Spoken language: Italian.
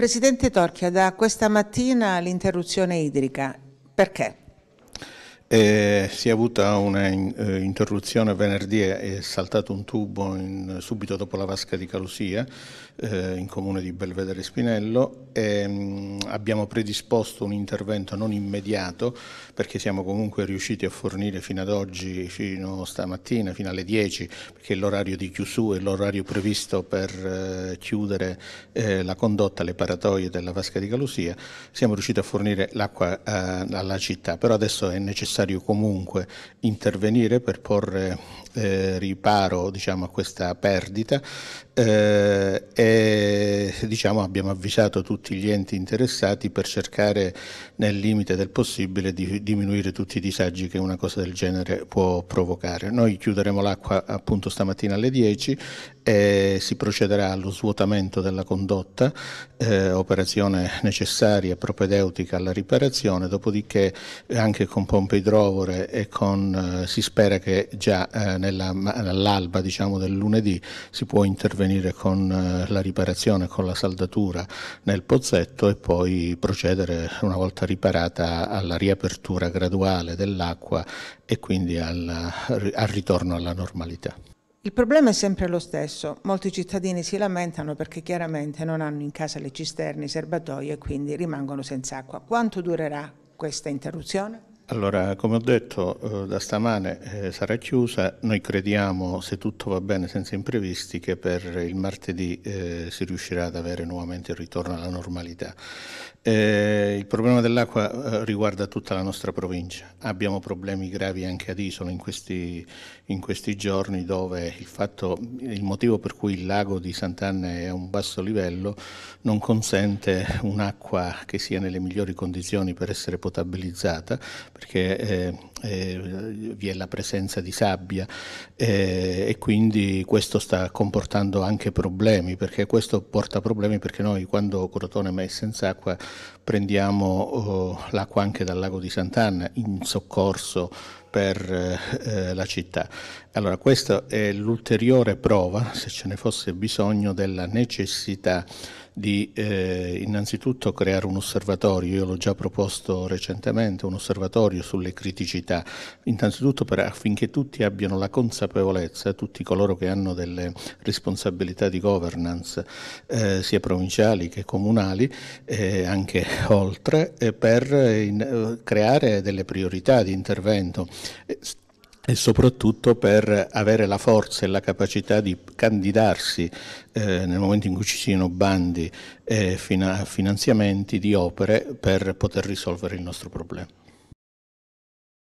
Presidente Torchia, da questa mattina l'interruzione idrica, perché? Eh, si è avuta un'interruzione eh, venerdì, è saltato un tubo in, subito dopo la vasca di Calusia, eh, in comune di Belvedere Spinello. E, ehm, mh, abbiamo predisposto un intervento non immediato perché siamo comunque riusciti a fornire fino ad oggi, fino stamattina, fino alle 10, perché l'orario di chiusura è l'orario previsto per eh, chiudere eh, la condotta, alle paratoie della vasca di Calusia. Siamo riusciti a fornire l'acqua eh, alla città, però adesso è necessario necessario comunque intervenire per porre eh, riparo diciamo, a questa perdita eh, e diciamo, abbiamo avvisato tutti gli enti interessati per cercare nel limite del possibile di diminuire tutti i disagi che una cosa del genere può provocare. Noi chiuderemo l'acqua appunto stamattina alle 10 e si procederà allo svuotamento della condotta, eh, operazione necessaria propedeutica alla riparazione, dopodiché anche con pompe idrogeliche idrovore e con, eh, si spera che già eh, all'alba diciamo, del lunedì si può intervenire con eh, la riparazione, con la saldatura nel pozzetto e poi procedere una volta riparata alla riapertura graduale dell'acqua e quindi al, al ritorno alla normalità. Il problema è sempre lo stesso, molti cittadini si lamentano perché chiaramente non hanno in casa le cisterne, i serbatoi e quindi rimangono senza acqua. Quanto durerà questa interruzione? Allora, come ho detto, eh, da stamane eh, sarà chiusa. Noi crediamo, se tutto va bene senza imprevisti, che per il martedì eh, si riuscirà ad avere nuovamente il ritorno alla normalità. Eh, il problema dell'acqua eh, riguarda tutta la nostra provincia. Abbiamo problemi gravi anche ad Isola in questi, in questi giorni dove il, fatto, il motivo per cui il lago di Sant'Anna è a un basso livello non consente un'acqua che sia nelle migliori condizioni per essere potabilizzata perché eh, eh, vi è la presenza di sabbia eh, e quindi questo sta comportando anche problemi, perché questo porta problemi perché noi quando Crotone è senza acqua prendiamo oh, l'acqua anche dal lago di Sant'Anna in soccorso per eh, la città. Allora, questa è l'ulteriore prova, se ce ne fosse bisogno, della necessità di eh, innanzitutto creare un osservatorio, io l'ho già proposto recentemente, un osservatorio sulle criticità, innanzitutto per, affinché tutti abbiano la consapevolezza, tutti coloro che hanno delle responsabilità di governance, eh, sia provinciali che comunali, eh, anche oltre, eh, per eh, in, eh, creare delle priorità di intervento e soprattutto per avere la forza e la capacità di candidarsi eh, nel momento in cui ci siano bandi e eh, finanziamenti di opere per poter risolvere il nostro problema.